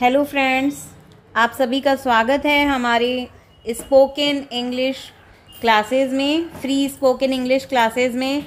hello friends आप सभी का स्वागत है हमारे स्पोकन इंग्लिश क्लासेस में फ्री स्पोकन इंग्लिश क्लासेस में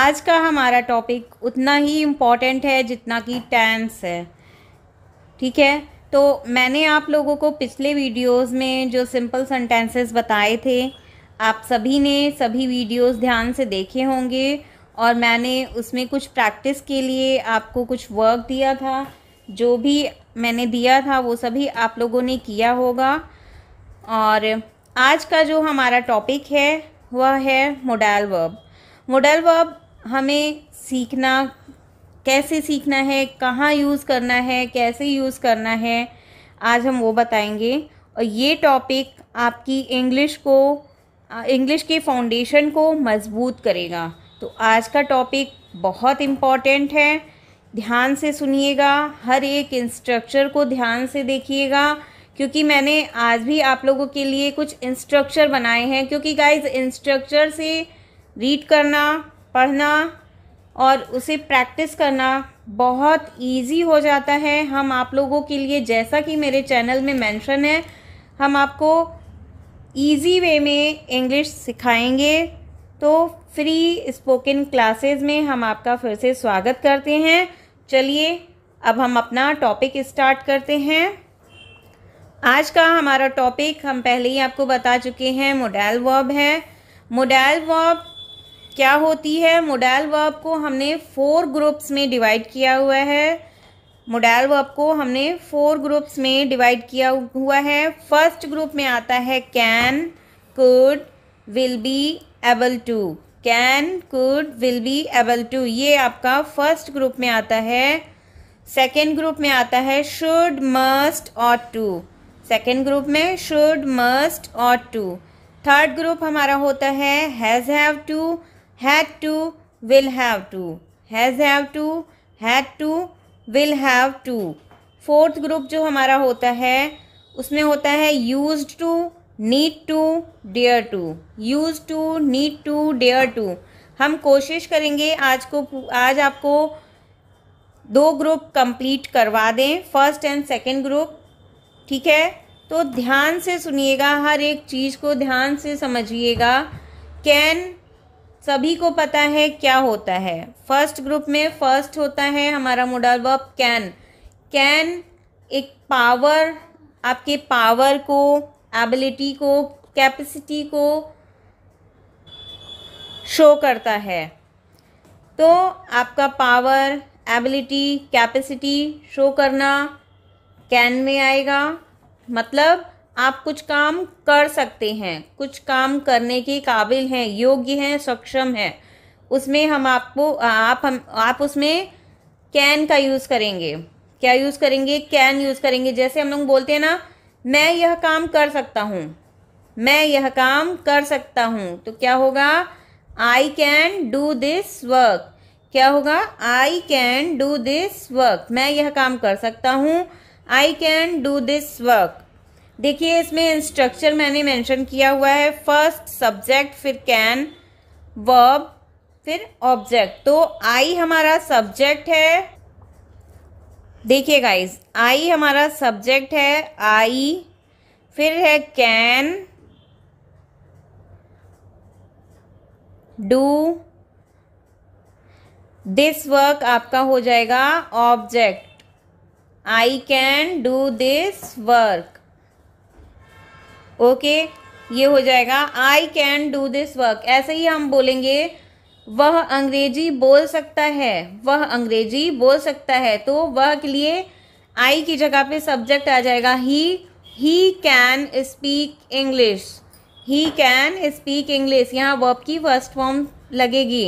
आज का हमारा टॉपिक उतना ही इम्पॉर्टेंट है जितना कि टेंस है ठीक है तो मैंने आप लोगों को पिछले वीडियोस में जो सिंपल सेंटेंसेस बताए थे आप सभी ने सभी वीडियोस ध्यान से देखे होंगे और मैंने उसमें कुछ प्रैक्टिस के लिए आपको कुछ वर्क दिया था जो भी मैंने दिया था वो सभी आप लोगों ने किया होगा और आज का जो हमारा टॉपिक है वह है मोडल वर्ब मोडल वर्ब हमें सीखना कैसे सीखना है कहाँ यूज़ करना है कैसे यूज़ करना है आज हम वो बताएंगे और ये टॉपिक आपकी इंग्लिश को इंग्लिश के फाउंडेशन को मजबूत करेगा तो आज का टॉपिक बहुत इम्पॉर्टेंट है ध्यान से सुनिएगा हर एक इंस्ट्रक्चर को ध्यान से देखिएगा क्योंकि मैंने आज भी आप लोगों के लिए कुछ इंस्ट्रक्चर बनाए हैं क्योंकि गाइज इंस्ट्रक्चर से रीड करना पढ़ना और उसे प्रैक्टिस करना बहुत इजी हो जाता है हम आप लोगों के लिए जैसा कि मेरे चैनल में मेंशन है हम आपको इजी वे में इंग्लिश सिखाएंगे तो फ्री स्पोकन क्लासेस में हम आपका फिर से स्वागत करते हैं चलिए अब हम अपना टॉपिक स्टार्ट करते हैं आज का हमारा टॉपिक हम पहले ही आपको बता चुके हैं मोडल वर्ब है मोडल वर्ब क्या होती है मोडल वर्ब को हमने फोर ग्रुप्स में डिवाइड किया हुआ है मोडल वर्ब को हमने फोर ग्रुप्स में डिवाइड किया हुआ है फर्स्ट ग्रुप में आता है can could will be able to can could will be able to ये आपका फर्स्ट ग्रुप में आता है सेकेंड ग्रुप में आता है should must ought to second group में should must ought to third group हमारा होता है has have to had to will have to has have to had to will have to fourth group जो हमारा होता है उसमें होता है use to need to dare to use to need to dare to हम कोशिश करेंगे आज को आज आपको दो ग्रुप कंप्लीट करवा दें फर्स्ट एंड सेकंड ग्रुप ठीक है तो ध्यान से सुनिएगा हर एक चीज़ को ध्यान से समझिएगा कैन सभी को पता है क्या होता है फर्स्ट ग्रुप में फर्स्ट होता है हमारा मोडल वर्ब कैन कैन एक पावर आपके पावर को एबिलिटी को कैपेसिटी को शो करता है तो आपका पावर एबिलिटी कैपेसिटी शो करना कैन में आएगा मतलब आप कुछ काम कर सकते हैं कुछ काम करने के काबिल हैं योग्य हैं सक्षम हैं उसमें हम आपको आप हम आप उसमें कैन का यूज़ करेंगे क्या यूज़ करेंगे कैन यूज़ करेंगे जैसे हम लोग बोलते हैं ना मैं यह काम कर सकता हूँ मैं यह काम कर सकता हूँ तो क्या होगा I can do this work क्या होगा I can do this work मैं यह काम कर सकता हूँ I can do this work देखिए इसमें इंस्ट्रक्चर मैंने मेंशन किया हुआ है फर्स्ट सब्जेक्ट फिर कैन वर्ब फिर ऑब्जेक्ट तो आई हमारा सब्जेक्ट है देखिए गाइस आई हमारा सब्जेक्ट है आई फिर है कैन डू दिस वर्क आपका हो जाएगा object I can do this work okay ये हो जाएगा I can do this work ऐसे ही हम बोलेंगे वह अंग्रेजी बोल सकता है वह अंग्रेजी बोल सकता है तो वह के लिए आई की जगह पे सब्जेक्ट आ जाएगा he he can speak English he can speak English यहाँ वर्ब की फर्स्ट फॉर्म लगेगी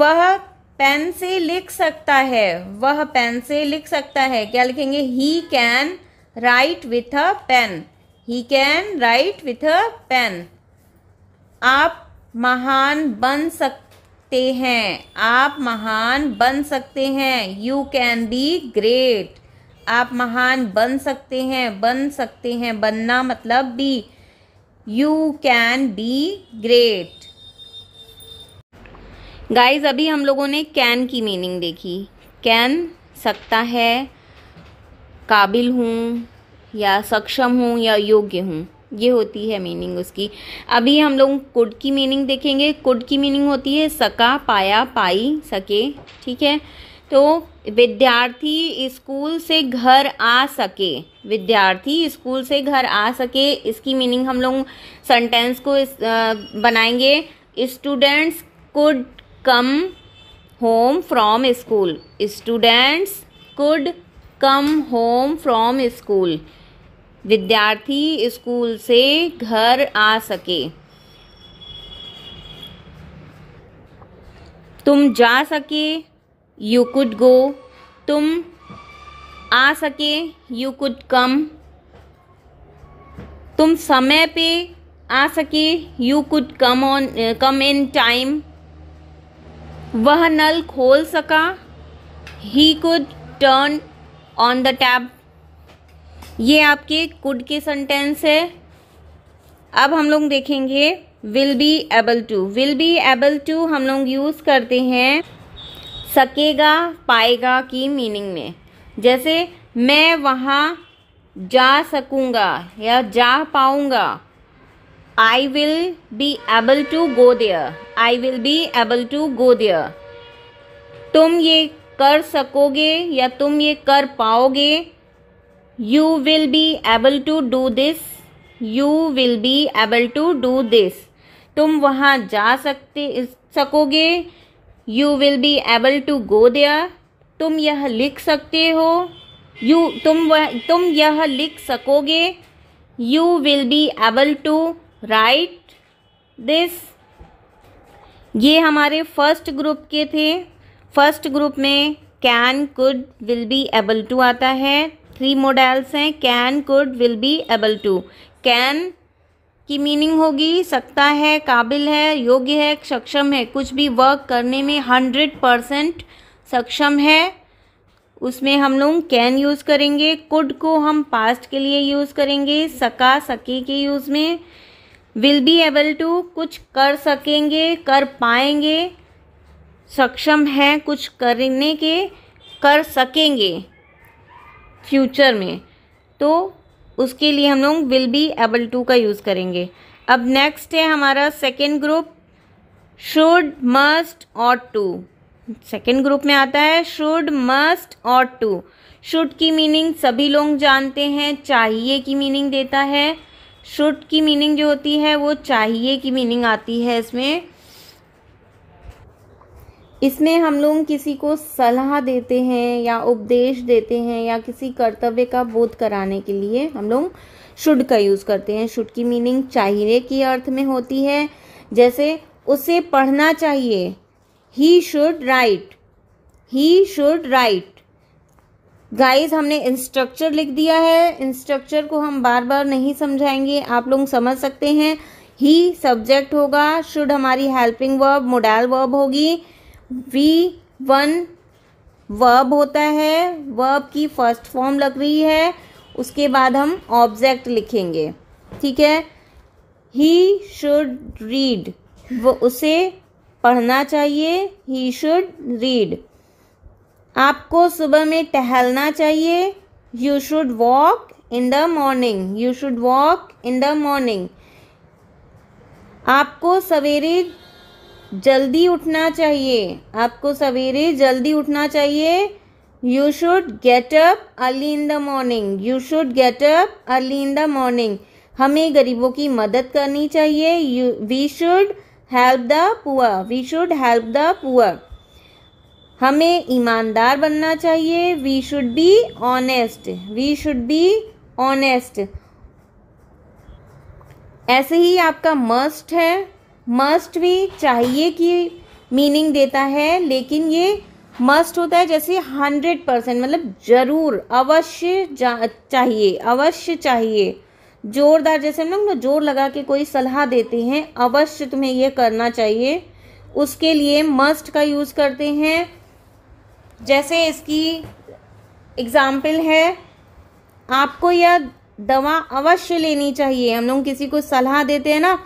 वह पेन से लिख सकता है वह पेन से लिख सकता है क्या लिखेंगे he can write with a pen he can write with a pen आप महान बन सकते हैं आप महान बन सकते हैं यू कैन बी ग्रेट आप महान बन सकते हैं बन सकते हैं बनना मतलब be you can be great guys अभी हम लोगों ने कैन की मीनिंग देखी कैन सकता है काबिल हूँ या सक्षम हूँ या योग्य हूँ ये होती है मीनिंग उसकी अभी हम लोग कुड की मीनिंग देखेंगे कुड की मीनिंग होती है सका पाया पाई सके ठीक है तो विद्यार्थी स्कूल से घर आ सके विद्यार्थी स्कूल से घर आ सके इसकी मीनिंग हम लोग सेंटेंस को इस, आ, बनाएंगे students could come home from school students could come home from school विद्यार्थी स्कूल से घर आ सके तुम जा सके यू कुड गो तुम आ सके यू कुड कम तुम समय पे आ सके you could come on come in time वह नल खोल सका he could turn on the tap ये आपके कुड के सेंटेंस है अब हम लोग देखेंगे will be able to will be able to हम लोग यूज़ करते हैं सकेगा पाएगा की मीनिंग में जैसे मैं वहाँ जा सकूँगा या जा पाऊँगा I will be able to go there I will be able to go there तुम ये कर सकोगे या तुम ये कर पाओगे you will be able to do this you will be able to do this तुम वहाँ जा सकते सकोगे you will be able to go there तुम यह लिख सकते हो यू तुम वह तुम यह लिख सकोगे you will be able to write this ये हमारे फर्स्ट ग्रुप के थे फर्स्ट ग्रुप में can could will be able to आता है थ्री मोडल्स हैं can could will be able to can की मीनिंग होगी सकता है काबिल है योग्य है सक्षम है कुछ भी वर्क करने में हंड्रेड परसेंट सक्षम है उसमें हम लोग कैन यूज़ करेंगे कुड को हम पास्ट के लिए यूज़ करेंगे सका सकी के यूज़ में विल बी एबल टू कुछ कर सकेंगे कर पाएंगे सक्षम है कुछ करने के कर सकेंगे फ्यूचर में तो उसके लिए हम लोग विल बी एबल टू का यूज़ करेंगे अब नेक्स्ट है हमारा second group should must ought to second group में आता है should must ought to should की मीनिंग सभी लोग जानते हैं चाहिए की मीनिंग देता है शुड की मीनिंग जो होती है वो चाहिए की मीनिंग आती है इसमें इसमें हम लोग किसी को सलाह देते हैं या उपदेश देते हैं या किसी कर्तव्य का बोध कराने के लिए हम लोग शुड का यूज़ करते हैं शुड की मीनिंग चाहिए की अर्थ में होती है जैसे उसे पढ़ना चाहिए he should write he should write guys हमने इंस्ट्रक्चर लिख दिया है इंस्ट्रक्चर को हम बार बार नहीं समझाएंगे आप लोग समझ सकते हैं ही सब्जेक्ट होगा शुड हमारी हेल्पिंग वर्ब मोडल वर्ब होगी वी वन वर्ब होता है वर्ब की फर्स्ट फॉर्म लग रही है उसके बाद हम ऑब्जेक्ट लिखेंगे ठीक है ही शुड रीड वो उसे पढ़ना चाहिए ही शुड रीड आपको सुबह में टहलना चाहिए you should walk in the morning you should walk in the morning आपको सवेरे जल्दी उठना चाहिए आपको सवेरे जल्दी उठना चाहिए you should get up early in the morning you should get up early in the morning हमें गरीबों की मदद करनी चाहिए you we should help the poor we should help the poor हमें ईमानदार बनना चाहिए we should be honest we should be honest ऐसे ही आपका मस्ट है मस्ट भी चाहिए की मीनिंग देता है लेकिन ये मस्ट होता है जैसे हंड्रेड परसेंट मतलब जरूर अवश्य चाहिए अवश्य चाहिए जोरदार जैसे हम लोग ना जोर लगा के कोई सलाह देते हैं अवश्य तुम्हें यह करना चाहिए उसके लिए मस्ट का यूज़ करते हैं जैसे इसकी एग्ज़ाम्पल है आपको यह दवा अवश्य लेनी चाहिए हम लोग किसी को सलाह देते हैं ना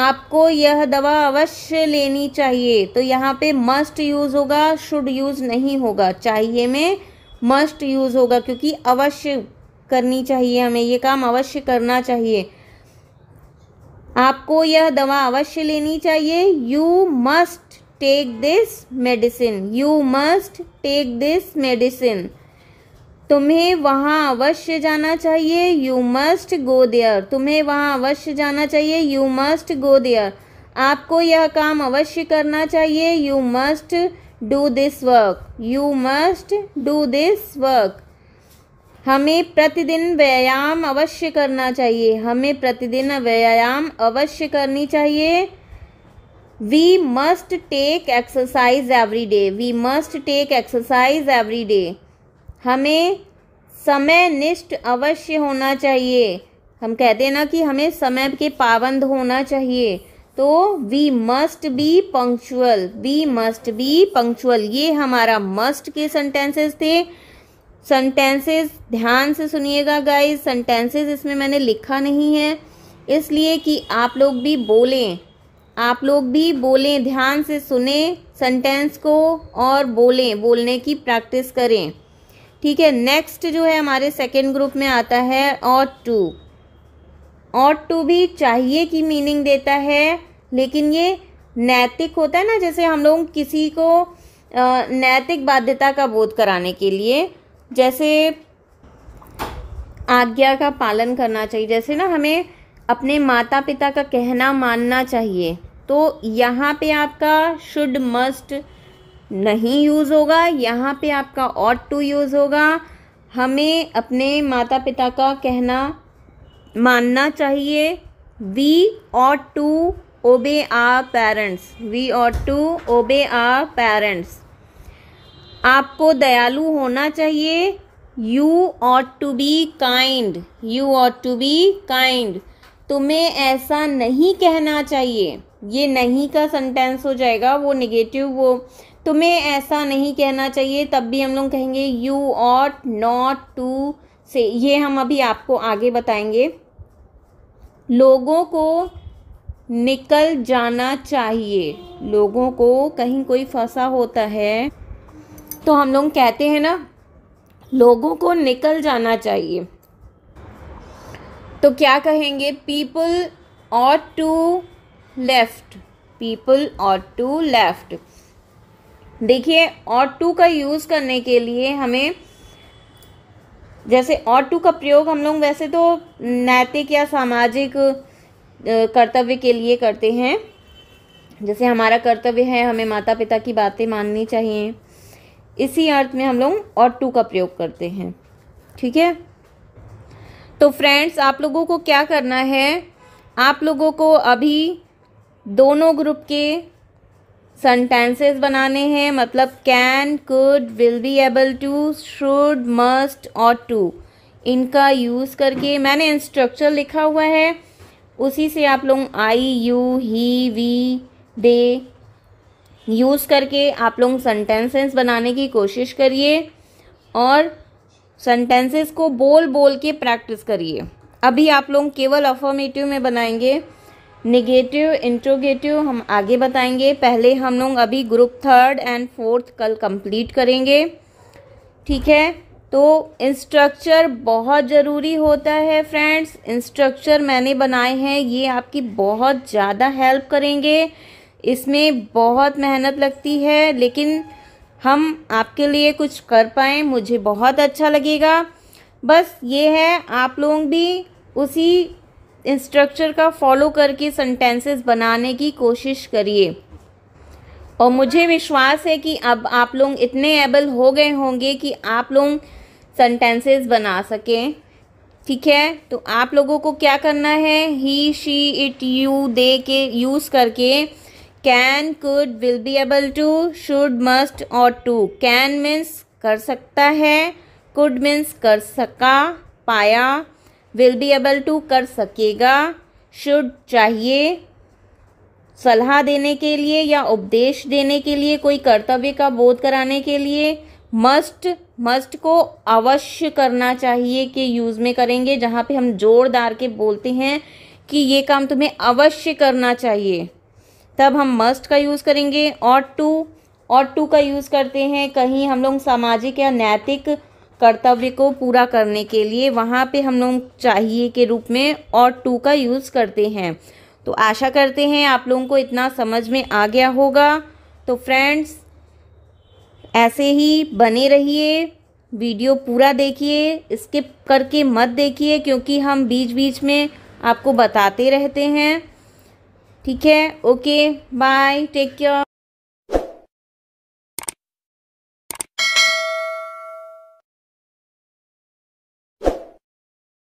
आपको यह दवा अवश्य लेनी चाहिए तो यहाँ पे मस्ट यूज़ होगा शुड यूज़ नहीं होगा चाहिए में मस्ट यूज़ होगा क्योंकि अवश्य करनी चाहिए हमें ये काम अवश्य करना चाहिए आपको यह दवा अवश्य लेनी चाहिए you must take this medicine you must take this medicine तुम्हें वहाँ अवश्य जाना चाहिए यू मस्ट गो देयर तुम्हें वहाँ अवश्य जाना चाहिए यू मस्ट गो देयर आपको यह काम अवश्य करना चाहिए you must do this work you must do this work हमें प्रतिदिन व्यायाम अवश्य करना चाहिए हमें प्रतिदिन व्यायाम अवश्य करनी चाहिए we must take exercise every day we must take exercise every day हमें समय निष्ठ अवश्य होना चाहिए हम कहते हैं ना कि हमें समय के पाबंद होना चाहिए तो we must be punctual we must be punctual ये हमारा मस्ट के सेंटेंसेस थे सेंटेंसेस ध्यान से सुनिएगा गाइस सेंटेंसेस इसमें मैंने लिखा नहीं है इसलिए कि आप लोग भी बोलें आप लोग भी बोलें ध्यान से सुने सेंटेंस को और बोलें बोलने की प्रैक्टिस करें ठीक है नेक्स्ट जो है हमारे सेकेंड ग्रुप में आता है ऑट टू ऑट टू भी चाहिए की मीनिंग देता है लेकिन ये नैतिक होता है ना जैसे हम लोग किसी को नैतिक बाध्यता का बोध कराने के लिए जैसे आज्ञा का पालन करना चाहिए जैसे ना हमें अपने माता पिता का कहना मानना चाहिए तो यहाँ पे आपका शुड मस्ट नहीं यूज़ होगा यहाँ पे आपका ऑट टू यूज़ होगा हमें अपने माता पिता का कहना मानना चाहिए we ought to obey our parents we ought to obey our parents आपको दयालु होना चाहिए you ought to be kind you ought to be kind तुम्हें ऐसा नहीं कहना चाहिए ये नहीं का सेंटेंस हो जाएगा वो निगेटिव वो तुम्हें ऐसा नहीं कहना चाहिए तब भी हम लोग कहेंगे यू ऑट नॉट टू से ये हम अभी आपको आगे बताएंगे लोगों को निकल जाना चाहिए लोगों को कहीं कोई फंसा होता है तो हम लोग कहते हैं ना लोगों को निकल जाना चाहिए तो क्या कहेंगे people ought to left people ought to left देखिए और टू का यूज़ करने के लिए हमें जैसे और टू का प्रयोग हम लोग वैसे तो नैतिक या सामाजिक कर्तव्य के लिए करते हैं जैसे हमारा कर्तव्य है हमें माता पिता की बातें माननी चाहिए इसी अर्थ में हम लोग और टू का प्रयोग करते हैं ठीक है तो फ्रेंड्स आप लोगों को क्या करना है आप लोगों को अभी दोनों ग्रुप के सेंटेंसेस बनाने हैं मतलब can could will be able to should must ought to इनका यूज़ करके मैंने इंस्ट्रक्चर लिखा हुआ है उसी से आप लोग I you he we they use करके आप लोग सेंटेंसेस बनाने की कोशिश करिए और सेंटेंसेस को बोल बोल के प्रैक्टिस करिए अभी आप लोग केवल अफॉर्मेटिव में बनाएंगे निगेटिव इंट्रोगेटिव हम आगे बताएंगे पहले हम लोग अभी ग्रुप थर्ड एंड फोर्थ कल कंप्लीट करेंगे ठीक है तो इंस्ट्रक्चर बहुत ज़रूरी होता है फ्रेंड्स इंस्ट्रक्चर मैंने बनाए हैं ये आपकी बहुत ज़्यादा हेल्प करेंगे इसमें बहुत मेहनत लगती है लेकिन हम आपके लिए कुछ कर पाएँ मुझे बहुत अच्छा लगेगा बस ये है आप लोग भी उसी इंस्ट्रक्चर का फॉलो करके सेंटेंसेस बनाने की कोशिश करिए और मुझे विश्वास है कि अब आप लोग इतने एबल हो गए होंगे कि आप लोग सेंटेंसेस बना सकें ठीक है तो आप लोगों को क्या करना है he she it you they के यूज़ करके can could will be able to should must ought to can means कर सकता है कुड मीन्स कर सका पाया विल बी एबल टू कर सकेगा शुड चाहिए सलाह देने के लिए या उपदेश देने के लिए कोई कर्तव्य का बोध कराने के लिए मस्ट मस्ट को अवश्य करना चाहिए के यूज़ में करेंगे जहाँ पे हम जोरदार के बोलते हैं कि ये काम तुम्हें अवश्य करना चाहिए तब हम मस्ट का यूज़ करेंगे और टू और टू का यूज़ करते हैं कहीं हम लोग सामाजिक या नैतिक कर्तव्य को पूरा करने के लिए वहाँ पे हम लोग चाहिए के रूप में और टू का यूज़ करते हैं तो आशा करते हैं आप लोगों को इतना समझ में आ गया होगा तो फ्रेंड्स ऐसे ही बने रहिए वीडियो पूरा देखिए स्किप करके मत देखिए क्योंकि हम बीच बीच में आपको बताते रहते हैं ठीक है ओके बाय टेक केयर